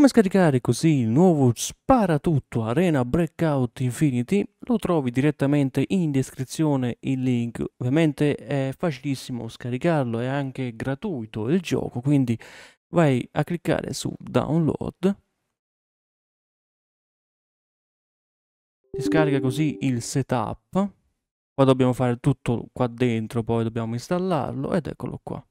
Come scaricare così il nuovo sparatutto Arena Breakout Infinity? Lo trovi direttamente in descrizione il link. Ovviamente è facilissimo scaricarlo, è anche gratuito il gioco, quindi vai a cliccare su download. Si scarica così il setup. Qua dobbiamo fare tutto qua dentro, poi dobbiamo installarlo ed eccolo qua.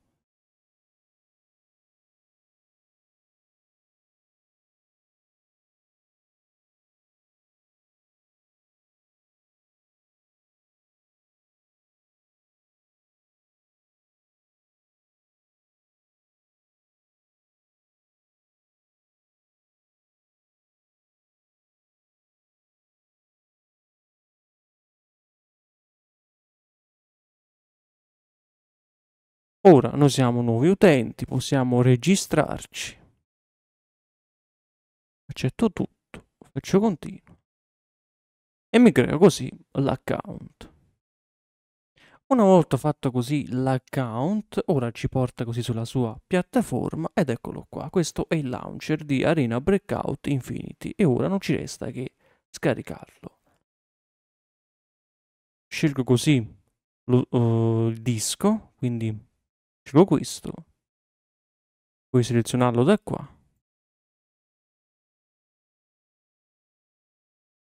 Ora noi siamo nuovi utenti, possiamo registrarci. Accetto tutto, faccio continuo. E mi creo così l'account. Una volta fatto così l'account, ora ci porta così sulla sua piattaforma ed eccolo qua, questo è il launcher di Arena Breakout Infinity e ora non ci resta che scaricarlo. Scelgo così lo, uh, il disco, quindi Facciamo questo. Puoi selezionarlo da qua.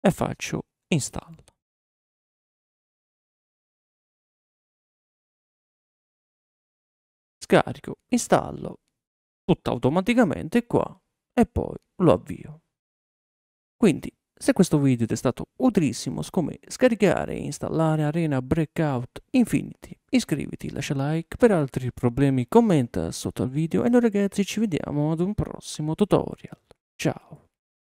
E faccio install. Scarico, installo tutto automaticamente qua e poi lo avvio. Quindi se questo video ti è stato utilissimo, come scaricare e installare Arena Breakout Infinity, iscriviti, lascia like, per altri problemi commenta sotto al video e noi ragazzi ci vediamo ad un prossimo tutorial. Ciao!